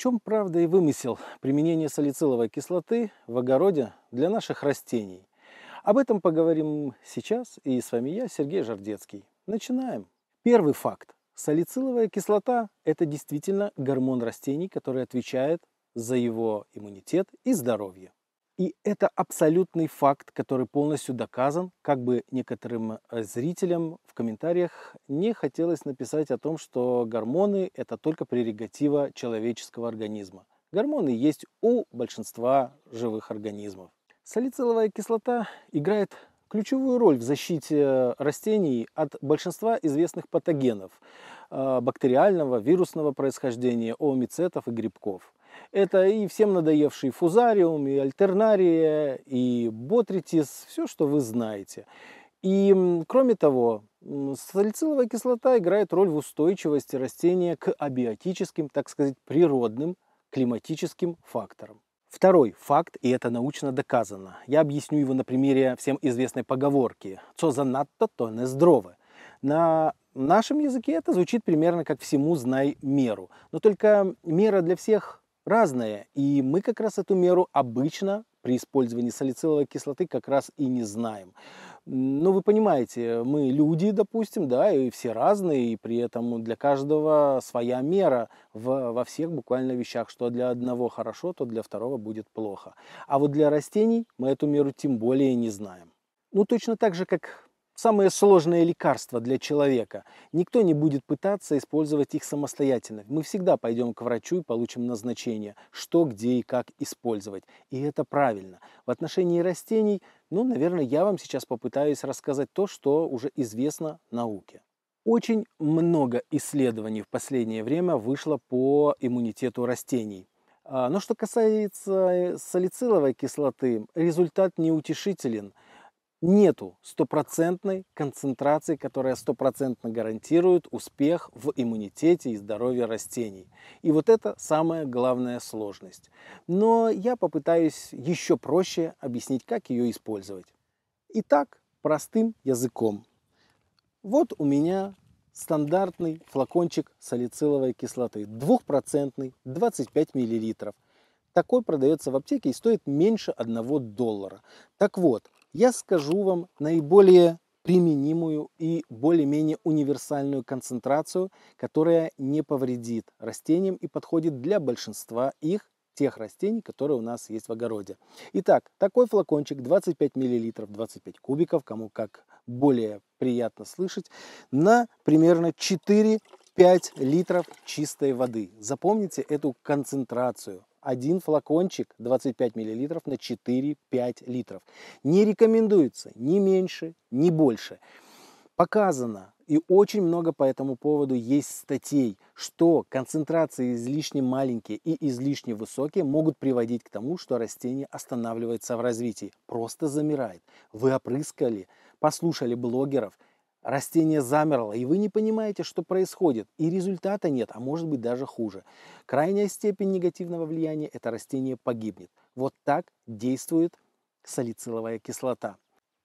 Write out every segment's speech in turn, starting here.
чем правда и вымысел применения салициловой кислоты в огороде для наших растений. Об этом поговорим сейчас, и с вами я, Сергей Жардецкий. Начинаем. Первый факт. Салициловая кислота – это действительно гормон растений, который отвечает за его иммунитет и здоровье. И это абсолютный факт, который полностью доказан, как бы некоторым э, зрителям в комментариях не хотелось написать о том, что гормоны – это только прерогатива человеческого организма. Гормоны есть у большинства живых организмов. Салициловая кислота играет ключевую роль в защите растений от большинства известных патогенов э, бактериального, вирусного происхождения, оомицетов и грибков. Это и всем надоевший фузариум, и альтернария, и ботритис, все, что вы знаете. И кроме того, салициловая кислота играет роль в устойчивости растения к абиотическим, так сказать, природным климатическим факторам. Второй факт, и это научно доказано. Я объясню его на примере всем известной поговорки «Цо занадто, то не здорово». На нашем языке это звучит примерно как «всему знай меру». Но только мера для всех разное. И мы как раз эту меру обычно при использовании салициловой кислоты как раз и не знаем. Но ну, вы понимаете, мы люди, допустим, да, и все разные, и при этом для каждого своя мера в, во всех буквально вещах, что для одного хорошо, то для второго будет плохо. А вот для растений мы эту меру тем более не знаем. Ну, точно так же, как Самые сложные лекарства для человека. Никто не будет пытаться использовать их самостоятельно. Мы всегда пойдем к врачу и получим назначение, что, где и как использовать. И это правильно. В отношении растений, ну, наверное, я вам сейчас попытаюсь рассказать то, что уже известно науке. Очень много исследований в последнее время вышло по иммунитету растений. А, но что касается э, салициловой кислоты, результат неутешителен – нету стопроцентной концентрации, которая стопроцентно гарантирует успех в иммунитете и здоровье растений. И вот это самая главная сложность. Но я попытаюсь еще проще объяснить, как ее использовать. Итак, простым языком. Вот у меня стандартный флакончик салициловой кислоты, 2% 25 миллилитров. Такой продается в аптеке и стоит меньше 1 доллара. Так вот, я скажу вам наиболее применимую и более-менее универсальную концентрацию, которая не повредит растениям и подходит для большинства их тех растений, которые у нас есть в огороде. Итак, такой флакончик 25 мл, 25 кубиков, кому как более приятно слышать, на примерно 4-5 литров чистой воды. Запомните эту концентрацию один флакончик 25 мл на 4-5 литров. Не рекомендуется ни меньше, ни больше. Показано и очень много по этому поводу есть статей, что концентрации излишне маленькие и излишне высокие могут приводить к тому, что растение останавливается в развитии, просто замирает. Вы опрыскали, послушали блогеров – Растение замерло, и вы не понимаете, что происходит, и результата нет, а может быть даже хуже. Крайняя степень негативного влияния – это растение погибнет. Вот так действует салициловая кислота.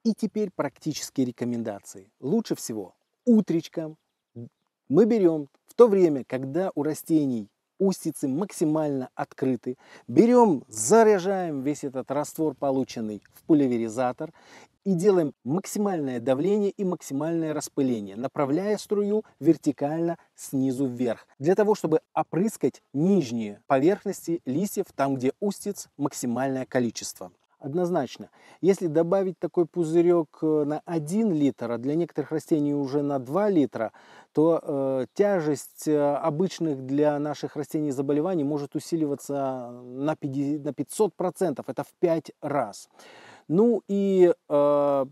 И теперь практические рекомендации. Лучше всего утречком мы берем в то время, когда у растений устицы максимально открыты. Берем, заряжаем весь этот раствор, полученный в пульверизатор, и делаем максимальное давление и максимальное распыление, направляя струю вертикально снизу вверх, для того, чтобы опрыскать нижние поверхности листьев, там, где устиц максимальное количество. Однозначно, если добавить такой пузырек э, на 1 литр, а для некоторых растений уже на 2 литра, то э, тяжесть э, обычных для наших растений заболеваний может усиливаться на, 50, на 500%, это в 5 раз. Ну и э,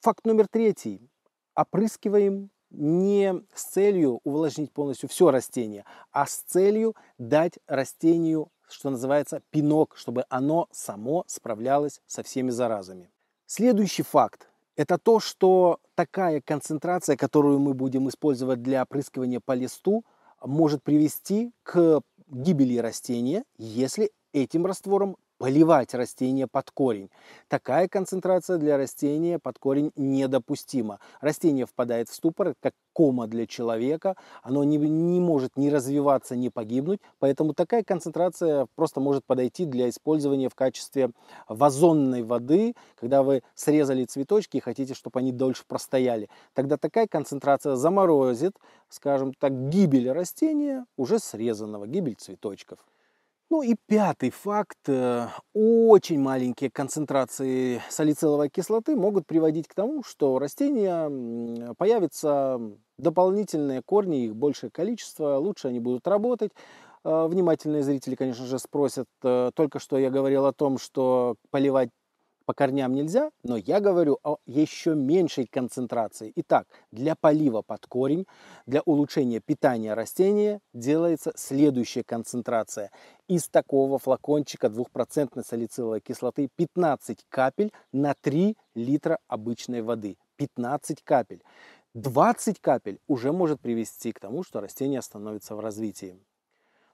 факт номер третий. Опрыскиваем не с целью увлажнить полностью все растение, а с целью дать растению, что называется, пинок, чтобы оно само справлялось со всеми заразами. Следующий факт – это то, что такая концентрация, которую мы будем использовать для опрыскивания по листу, может привести к гибели растения, если этим раствором поливать растение под корень. Такая концентрация для растения под корень недопустима. Растение впадает в ступор, как кома для человека, оно не, не может ни развиваться, ни погибнуть, поэтому такая концентрация просто может подойти для использования в качестве вазонной воды, когда вы срезали цветочки и хотите, чтобы они дольше простояли. Тогда такая концентрация заморозит, скажем так, гибель растения уже срезанного, гибель цветочков. Ну и пятый факт. Э, очень маленькие концентрации салициловой кислоты могут приводить к тому, что у растения появятся дополнительные корни, их большее количество, лучше они будут работать. Э, внимательные зрители, конечно же, спросят, э, только что я говорил о том, что поливать по корням нельзя, но я говорю о еще меньшей концентрации. Итак, для полива под корень, для улучшения питания растения делается следующая концентрация. Из такого флакончика 2% салициловой кислоты 15 капель на 3 литра обычной воды. 15 капель. 20 капель уже может привести к тому, что растение становится в развитии.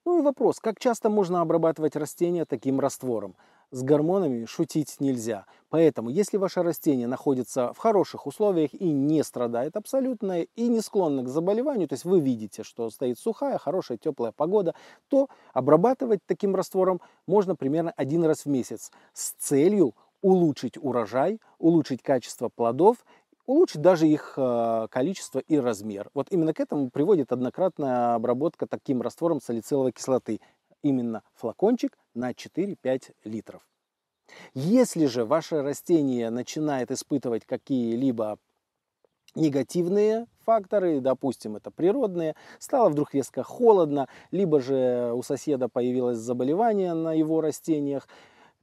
Ну и вопрос, как часто можно обрабатывать растения таким раствором? с гормонами шутить нельзя. Поэтому, если ваше растение находится в хороших условиях и не страдает абсолютно, и не склонно к заболеванию, то есть вы видите, что стоит сухая, хорошая, теплая погода, то обрабатывать таким раствором можно примерно один раз в месяц с целью улучшить урожай, улучшить качество плодов улучшить даже их э, количество и размер. Вот именно к этому приводит однократная обработка таким раствором салициловой кислоты именно флакончик на 4-5 литров. Если же ваше растение начинает испытывать какие-либо негативные факторы, допустим, это природные, стало вдруг резко холодно, либо же у соседа появилось заболевание на его растениях,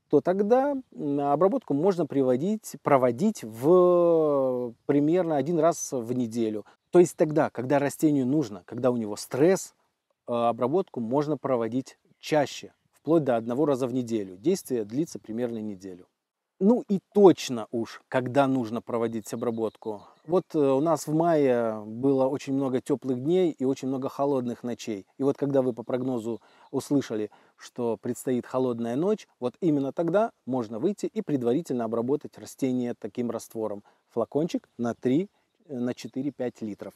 то тогда обработку можно приводить, проводить в примерно один раз в неделю. То есть тогда, когда растению нужно, когда у него стресс, э, обработку можно проводить чаще, вплоть до одного раза в неделю. Действие длится примерно неделю. Ну и точно уж, когда нужно проводить обработку. Вот э, у нас в мае было очень много теплых дней и очень много холодных ночей. И вот когда вы по прогнозу услышали, что предстоит холодная ночь, вот именно тогда можно выйти и предварительно обработать растение таким раствором. Флакончик на 3 Э, на 4-5 литров.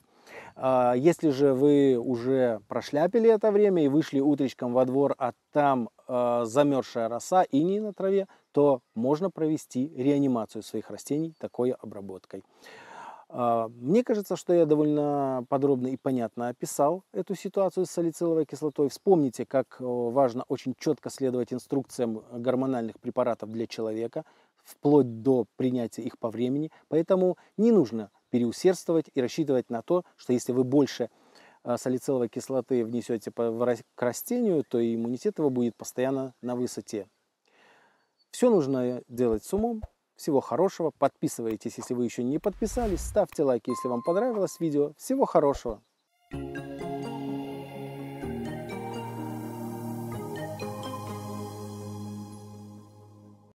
А, если же вы уже прошляпили это время и вышли утречком во двор, а там а, замерзшая роса и не на траве, то можно провести реанимацию своих растений такой обработкой. А, мне кажется, что я довольно подробно и понятно описал эту ситуацию с салициловой кислотой. Вспомните, как важно очень четко следовать инструкциям гормональных препаратов для человека, вплоть до принятия их по времени. Поэтому не нужно переусердствовать и рассчитывать на то, что если вы больше э, салициловой кислоты внесете к растению, то и иммунитет его будет постоянно на высоте. Все нужно э, делать с умом. Всего хорошего. Подписывайтесь, если вы еще не подписались. Ставьте лайки, если вам понравилось видео. Всего хорошего. thank you